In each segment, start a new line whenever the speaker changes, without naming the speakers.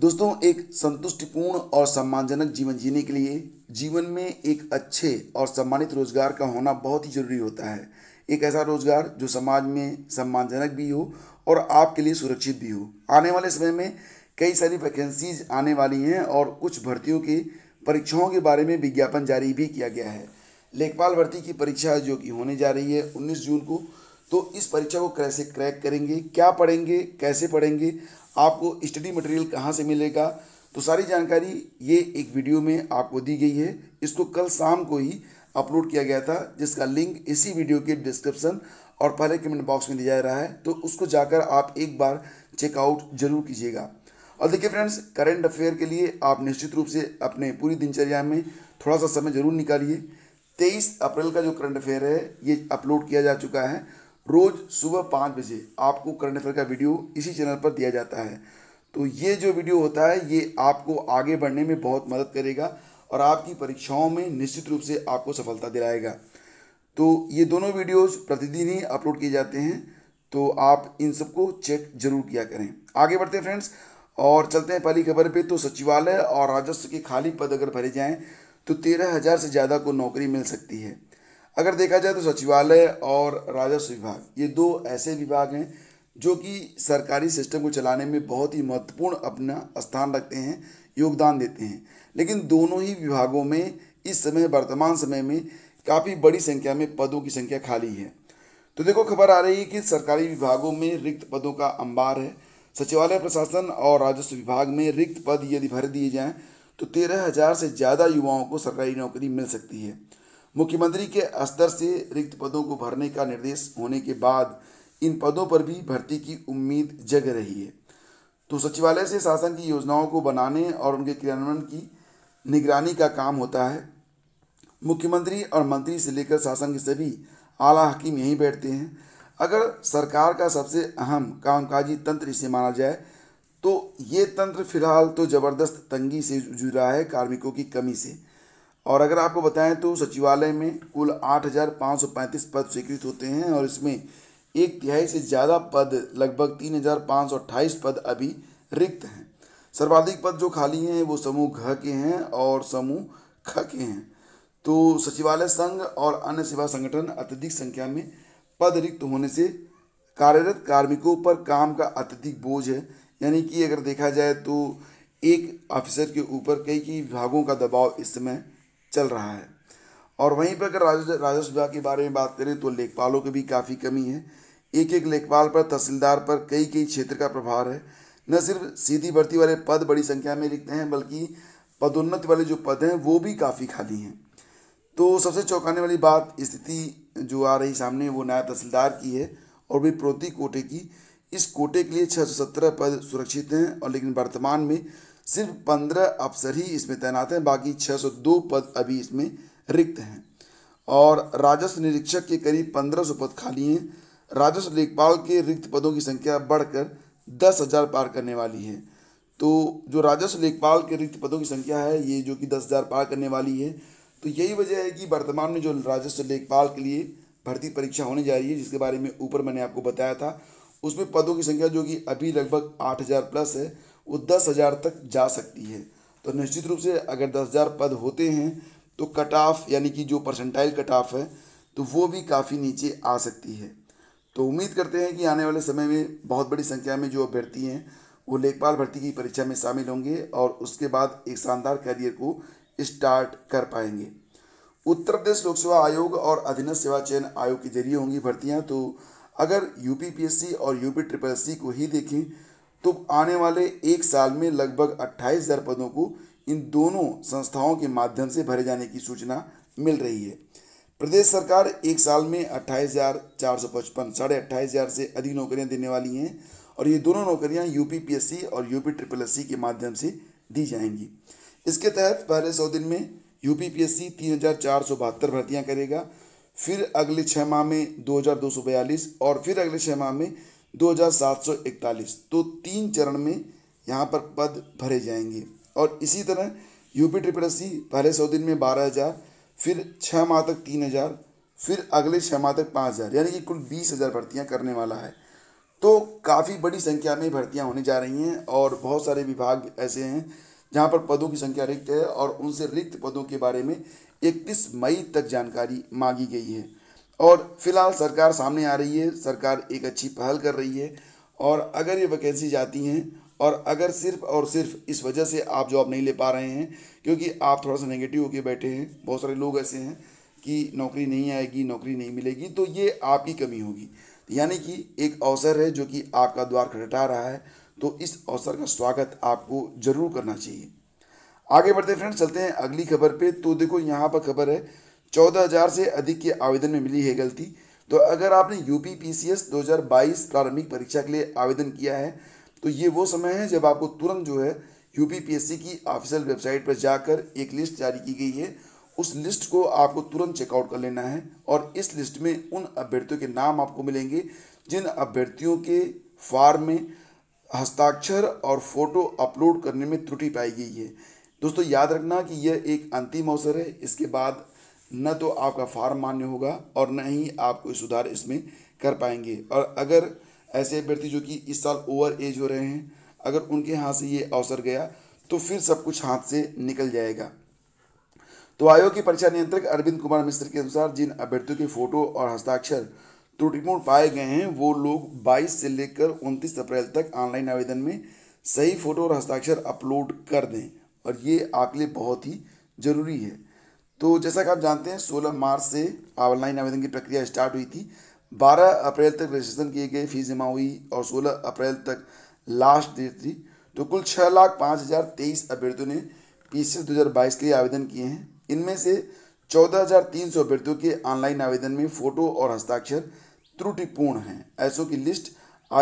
दोस्तों एक संतुष्टिपूर्ण और सम्मानजनक जीवन जीने के लिए जीवन में एक अच्छे और सम्मानित रोजगार का होना बहुत ही जरूरी होता है एक ऐसा रोजगार जो समाज में सम्मानजनक भी हो और आपके लिए सुरक्षित भी हो आने वाले समय में कई सारी वैकेंसीज आने वाली हैं और कुछ भर्तियों के परीक्षाओं के बारे में विज्ञापन जारी भी किया गया है लेखपाल भर्ती की परीक्षा जो कि होने जा रही है उन्नीस जून को तो इस परीक्षा को कैसे क्रैक करेंगे क्या पढ़ेंगे कैसे पढ़ेंगे आपको स्टडी मटेरियल कहाँ से मिलेगा तो सारी जानकारी ये एक वीडियो में आपको दी गई है इसको कल शाम को ही अपलोड किया गया था जिसका लिंक इसी वीडियो के डिस्क्रिप्शन और पहले कमेंट बॉक्स में दिया जा रहा है तो उसको जाकर आप एक बार चेकआउट जरूर कीजिएगा और देखिए फ्रेंड्स करंट अफेयर के लिए आप निश्चित रूप से अपने पूरी दिनचर्या में थोड़ा सा समय जरूर निकालिए तेईस अप्रैल का जो करंट अफेयर है ये अपलोड किया जा चुका है रोज़ सुबह पाँच बजे आपको करंट अफेयर का वीडियो इसी चैनल पर दिया जाता है तो ये जो वीडियो होता है ये आपको आगे बढ़ने में बहुत मदद करेगा और आपकी परीक्षाओं में निश्चित रूप से आपको सफलता दिलाएगा तो ये दोनों वीडियोस प्रतिदिन ही अपलोड किए जाते हैं तो आप इन सबको चेक जरूर किया करें आगे बढ़ते हैं फ्रेंड्स और चलते हैं पहली खबर पे तो सचिवालय और राजस्व के खाली पद अगर भरे जाएं तो तेरह हज़ार से ज़्यादा को नौकरी मिल सकती है अगर देखा जाए तो सचिवालय और राजस्व विभाग ये दो ऐसे विभाग हैं जो कि सरकारी सिस्टम को चलाने में बहुत ही महत्वपूर्ण अपना स्थान रखते हैं योगदान देते हैं लेकिन दोनों ही विभागों में इस समय वर्तमान समय में काफ़ी बड़ी संख्या में पदों की संख्या खाली है तो देखो खबर आ रही है कि सरकारी विभागों में रिक्त पदों का अंबार है सचिवालय प्रशासन और राजस्व विभाग में रिक्त पद यदि भर दिए जाएं तो तेरह हज़ार से ज़्यादा युवाओं को सरकारी नौकरी मिल सकती है मुख्यमंत्री के स्तर से रिक्त पदों को भरने का निर्देश होने के बाद इन पदों पर भी भर्ती की उम्मीद जग रही है तो सचिवालय से शासन की योजनाओं को बनाने और उनके क्रियान्वयन की निगरानी का काम होता है मुख्यमंत्री और मंत्री से लेकर शासन के सभी आला हकीम यहीं बैठते हैं अगर सरकार का सबसे अहम कामकाजी तंत्र इसे माना जाए तो ये तंत्र फिलहाल तो ज़बरदस्त तंगी से जुड़ रहा है कार्मिकों की कमी से और अगर आपको बताएं तो सचिवालय में कुल 8,535 पद स्वीकृत होते हैं और इसमें एक तिहाई से ज़्यादा पद लगभग 3,528 पद अभी रिक्त हैं सर्वाधिक पद जो खाली हैं वो समूह घ के हैं और समूह ख के हैं तो सचिवालय संघ और अन्य सेवा संगठन अत्यधिक संख्या में पद रिक्त होने से कार्यरत कार्मिकों पर काम का अत्यधिक बोझ है यानी कि अगर देखा जाए तो एक ऑफिसर के ऊपर कई कई विभागों का दबाव इस समय चल रहा है और वहीं पर अगर राजस्व विभाग के बारे में बात करें तो लेखपालों की भी काफ़ी कमी है एक एक लेखपाल पर तहसीलदार पर कई कई क्षेत्र का प्रभाव है न सिर्फ सीधी भर्ती वाले पद बड़ी संख्या में रिक्त हैं बल्कि पदोन्नति वाले जो पद हैं वो भी काफ़ी खाली हैं तो सबसे चौंकाने वाली बात स्थिति जो आ रही सामने वो नया तहसीलदार की है और भी प्रोती कोटे की इस कोटे के लिए छः पद सुरक्षित हैं और लेकिन वर्तमान में सिर्फ पंद्रह अफसर ही इसमें तैनात हैं बाकी छः सौ दो पद अभी इसमें रिक्त हैं और राजस्व निरीक्षक के करीब पंद्रह सौ पद खाली हैं राजस्व लेखपाल के रिक्त पदों की संख्या बढ़कर दस हज़ार पार करने वाली है तो जो राजस्व लेखपाल के रिक्त पदों की संख्या है ये जो कि दस हज़ार पार करने वाली है तो यही वजह है कि वर्तमान में जो राजस्व लेखपाल के लिए भर्ती परीक्षा होने जा रही है जिसके बारे में ऊपर मैंने आपको बताया था उसमें पदों की संख्या जो कि अभी लगभग आठ हज़ार प्लस है वो दस हज़ार तक जा सकती है तो निश्चित रूप से अगर दस हज़ार पद होते हैं तो कट ऑफ यानी कि जो परसेंटाइल कट ऑफ है तो वो भी काफ़ी नीचे आ सकती है तो उम्मीद करते हैं कि आने वाले समय में बहुत बड़ी संख्या में जो अभ्यर्थी हैं वो लेखपाल भर्ती की परीक्षा में शामिल होंगे और उसके बाद एक शानदार करियर को स्टार्ट कर पाएंगे उत्तर प्रदेश लोक सेवा आयोग और अधीनस्थ सेवा चयन आयोग के जरिए होंगी भर्तियां तो अगर यूपीपीएससी और यूपी ट्रिपल सी को ही देखें तो आने वाले एक साल में लगभग अट्ठाईस हज़ार पदों को इन दोनों संस्थाओं के माध्यम से भरे जाने की सूचना मिल रही है प्रदेश सरकार एक साल में अट्ठाईस हज़ार चार सौ पचपन साढ़े अट्ठाईस हज़ार से अधिक नौकरियां देने वाली हैं और ये दोनों नौकरियां यूपी पीएससी और यूपी ट्रिपल एस के माध्यम से दी जाएंगी इसके तहत पहले सौ दिन में पी पी एस सी तीन हज़ार चार सौ बहत्तर भर्तियाँ करेगा फिर अगले छः माह में दो हज़ार दो सौ बयालीस और फिर अगले छः माह में 2741 तो तीन चरण में यहाँ पर पद भरे जाएंगे और इसी तरह यूपी ट्रिपल सी पहले सौ दिन में बारह हज़ार फिर छः माह तक तीन हज़ार फिर अगले छः माह तक पाँच हज़ार यानी कि कुल बीस हज़ार भर्तियाँ करने वाला है तो काफ़ी बड़ी संख्या में भर्तियाँ होने जा रही हैं और बहुत सारे विभाग ऐसे हैं जहाँ पर पदों की संख्या रिक्त है और उनसे रिक्त पदों के बारे में इकतीस मई तक जानकारी मांगी गई है और फिलहाल सरकार सामने आ रही है सरकार एक अच्छी पहल कर रही है और अगर ये वैकेंसी जाती हैं और अगर सिर्फ और सिर्फ इस वजह से आप जॉब नहीं ले पा रहे हैं क्योंकि आप थोड़ा सा नेगेटिव होकर बैठे हैं बहुत सारे लोग ऐसे हैं कि नौकरी नहीं आएगी नौकरी नहीं मिलेगी तो ये आपकी कमी होगी यानी कि एक अवसर है जो कि आपका द्वार खटा रहा है तो इस अवसर का स्वागत आपको ज़रूर करना चाहिए आगे बढ़ते फ्रेंड्स चलते हैं अगली खबर पे तो देखो यहाँ पर खबर है चौदह हजार से अधिक के आवेदन में मिली है गलती तो अगर आपने U P P C S दो हजार बाईस प्रारंभिक परीक्षा के लिए आवेदन किया है तो ये वो समय है जब आपको तुरंत जो है U P P S C की ऑफिशियल वेबसाइट पर जाकर एक लिस्ट जारी की गई है उस लिस्ट को आपको तुरंत चेकआउट कर लेना है और इस लिस्ट में उन अभ्यर्थियों के नाम आपको मिलेंगे जिन अभ्यर्थियों के फार्म में हस्ताक्षर और फोटो अपलोड करने में त्रुटि पाई गई है दोस्तों याद रखना कि यह एक अंतिम अवसर है इसके बाद न तो आपका फार्म मान्य होगा और न ही आप कोई सुधार इसमें कर पाएंगे और अगर ऐसे अभ्यर्थी जो कि इस साल ओवर एज हो रहे हैं अगर उनके हाथ से ये अवसर गया तो फिर सब कुछ हाथ से निकल जाएगा तो आयोग के परीक्षा नियंत्रक अरविंद कुमार मिश्र के अनुसार जिन अभ्यर्थियों के फोटो और हस्ताक्षर त्रुटिपूर्ण पाए गए हैं वो लोग 22 से लेकर 29 अप्रैल तक ऑनलाइन आवेदन में सही फोटो और हस्ताक्षर अपलोड कर दें और ये आपके लिए बहुत ही ज़रूरी है तो जैसा कि आप जानते हैं 16 मार्च से ऑनलाइन आवेदन की प्रक्रिया स्टार्ट हुई थी 12 अप्रैल तक रजिस्ट्रेशन किए गए फीस जमा हुई और 16 अप्रैल तक लास्ट डेट थी तो कुल छः लाख पाँच हज़ार तेईस अभ्यर्थियों ने पी सी दो हज़ार बाईस के लिए आवेदन किए हैं इनमें से चौदह हज़ार तीन सौ अभ्यर्थियों के ऑनलाइन आवेदन में फ़ोटो और हस्ताक्षर त्रुटिपूर्ण हैं ऐसों की लिस्ट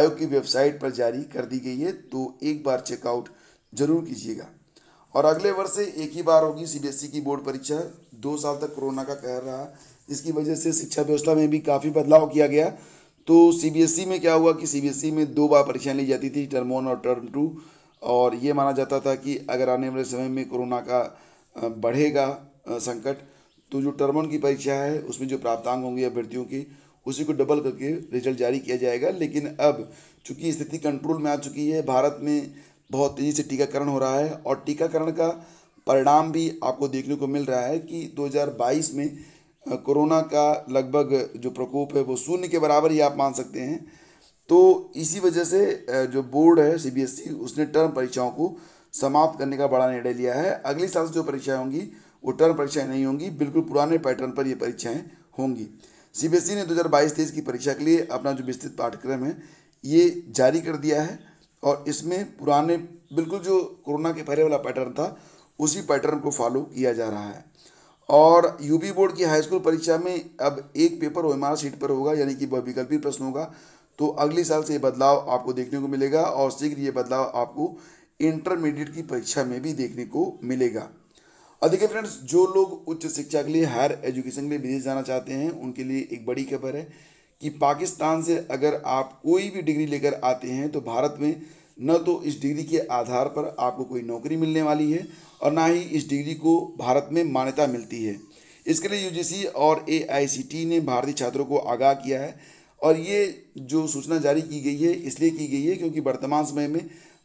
आयोग की वेबसाइट पर जारी कर दी गई है तो एक बार चेकआउट जरूर कीजिएगा और अगले वर्ष से एक ही बार होगी सीबीएसई e की बोर्ड परीक्षा दो साल तक कोरोना का कहर रहा इसकी वजह से शिक्षा व्यवस्था में भी काफ़ी बदलाव किया गया तो सीबीएसई e में क्या हुआ कि सीबीएसई e में दो बार परीक्षाएं ली जाती थी टर्म वन और टर्म टू और ये माना जाता था कि अगर आने वाले समय में कोरोना का बढ़ेगा संकट तो जो टर्म वन की परीक्षा है उसमें जो प्राप्तांग होंगे अभ्यर्थियों की उसी को डबल करके रिजल्ट जारी किया जाएगा लेकिन अब चूंकि स्थिति कंट्रोल में आ चुकी है भारत में बहुत तेज़ी से टीकाकरण हो रहा है और टीकाकरण का परिणाम भी आपको देखने को मिल रहा है कि 2022 में कोरोना का लगभग जो प्रकोप है वो शून्य के बराबर ही आप मान सकते हैं तो इसी वजह से जो बोर्ड है सीबीएसई e, उसने टर्म परीक्षाओं को समाप्त करने का बड़ा निर्णय लिया है अगले साल से जो परीक्षाएं होंगी वो टर्म परीक्षाएं नहीं होंगी बिल्कुल पुराने पैटर्न पर ये परीक्षाएं होंगी सीबीएसई e ने 2022-23 की परीक्षा के लिए अपना जो विस्तृत पाठ्यक्रम है ये जारी कर दिया है और इसमें पुराने बिल्कुल जो कोरोना के पहले वाला पैटर्न था उसी पैटर्न को फॉलो किया जा रहा है और यूपी बोर्ड की हाई स्कूल परीक्षा में अब एक पेपर ओ एम सीट पर होगा यानी कि विकल्पी प्रश्न होगा तो अगले साल से ये बदलाव आपको देखने को मिलेगा और शीघ्र ये बदलाव आपको इंटरमीडिएट की परीक्षा में भी देखने को मिलेगा अधिकतर फ्रेंड्स जो लोग उच्च शिक्षा के लिए हायर एजुकेशन के लिए विदेश जाना चाहते हैं उनके लिए एक बड़ी खबर है कि पाकिस्तान से अगर आप कोई भी डिग्री लेकर आते हैं तो भारत में न तो इस डिग्री के आधार पर आपको कोई नौकरी मिलने वाली है और ना ही इस डिग्री को भारत में मान्यता मिलती है इसके लिए यूजीसी और एआईसीटी ने भारतीय छात्रों को आगाह किया है और ये जो सूचना जारी की गई है इसलिए की गई है क्योंकि वर्तमान समय में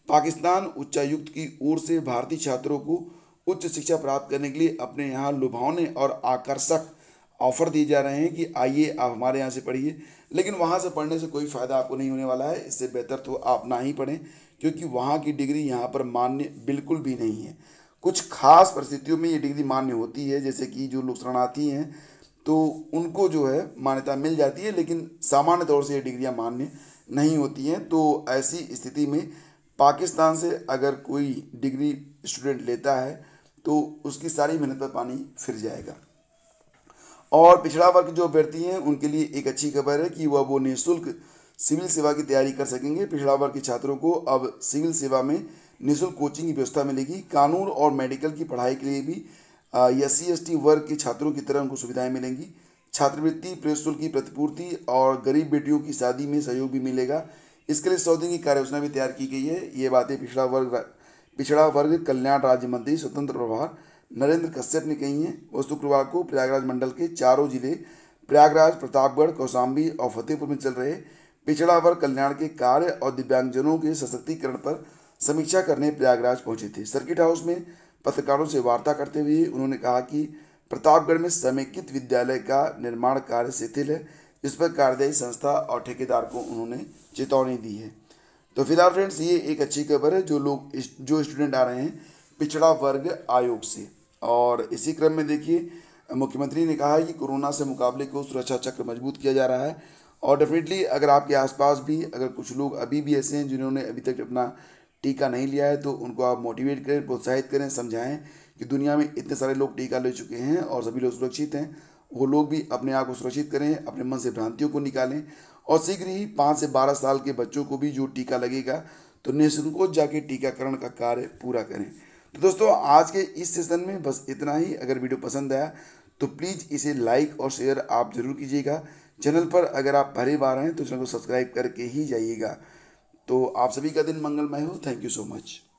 पाकिस्तान उच्चायुक्त की ओर से भारतीय छात्रों को उच्च शिक्षा प्राप्त करने के लिए अपने यहाँ लुभावने और आकर्षक ऑफ़र दिए जा रहे हैं कि आइए आप हमारे यहाँ से पढ़िए लेकिन वहाँ से पढ़ने से कोई फ़ायदा आपको नहीं होने वाला है इससे बेहतर तो आप ना ही पढ़ें क्योंकि वहाँ की डिग्री यहाँ पर मान्य बिल्कुल भी नहीं है कुछ खास परिस्थितियों में ये डिग्री मान्य होती है जैसे कि जो लोग शरणार्थी हैं तो उनको जो है मान्यता मिल जाती है लेकिन सामान्य तौर से ये डिग्रियाँ मान्य नहीं होती हैं तो ऐसी स्थिति में पाकिस्तान से अगर कोई डिग्री स्टूडेंट लेता है तो उसकी सारी मेहनत पर पानी फिर जाएगा और पिछड़ा वर्ग जो अभ्यर्थी हैं उनके लिए एक अच्छी खबर है कि वह वो निःशुल्क सिविल सेवा की तैयारी कर सकेंगे पिछड़ा वर्ग के छात्रों को अब सिविल सेवा में निःशुल्क कोचिंग की व्यवस्था मिलेगी कानून और मेडिकल की पढ़ाई के लिए भी एस सी वर्ग के छात्रों की तरह उनको सुविधाएँ मिलेंगी छात्रवृत्ति प्रेस शुल्क की प्रतिपूर्ति और गरीब बेटियों की शादी में सहयोग भी मिलेगा इसके लिए सौ दिन की कार्ययोजना भी तैयार की गई है ये बातें पिछड़ा वर्ग पिछड़ा वर्ग कल्याण राज्य मंत्री स्वतंत्र प्रभार नरेंद्र कश्यप ने कही हैं वो शुक्रवार को प्रयागराज मंडल के चारों जिले प्रयागराज प्रतापगढ़ कौशाम्बी और फतेहपुर में चल रहे पिछड़ा वर्ग कल्याण के कार्य और दिव्यांगजनों के सशक्तिकरण पर समीक्षा करने प्रयागराज पहुंचे थे सर्किट हाउस में पत्रकारों से वार्ता करते हुए उन्होंने कहा कि प्रतापगढ़ में समेकित विद्यालय का निर्माण कार्य शिथिल है इस पर कार्यदायी संस्था और ठेकेदार को उन्होंने चेतावनी दी है तो फिलहाल फ्रेंड्स ये एक अच्छी खबर है जो लोग जो स्टूडेंट आ रहे हैं पिछड़ा वर्ग आयोग से और इसी क्रम में देखिए मुख्यमंत्री ने कहा है कि कोरोना से मुकाबले को सुरक्षा चक्र मजबूत किया जा रहा है और डेफिनेटली अगर आपके आसपास भी अगर कुछ लोग अभी भी ऐसे हैं जिन्होंने अभी तक अपना टीका नहीं लिया है तो उनको आप मोटिवेट करें प्रोत्साहित करें समझाएं कि दुनिया में इतने सारे लोग टीका ले चुके हैं और सभी लोग सुरक्षित हैं वो लोग भी अपने आप को सुरक्षित करें अपने मन से भ्रांतियों को निकालें और शीघ्र ही पाँच से बारह साल के बच्चों को भी जो टीका लगेगा तो निःसंकोच जाके टीकाकरण का कार्य पूरा करें तो दोस्तों आज के इस सेशन में बस इतना ही अगर वीडियो पसंद आया तो प्लीज़ इसे लाइक और शेयर आप ज़रूर कीजिएगा चैनल पर अगर आप पहली बार हैं तो चैनल को सब्सक्राइब करके ही जाइएगा तो आप सभी का दिन मंगलमय हो थैंक यू सो मच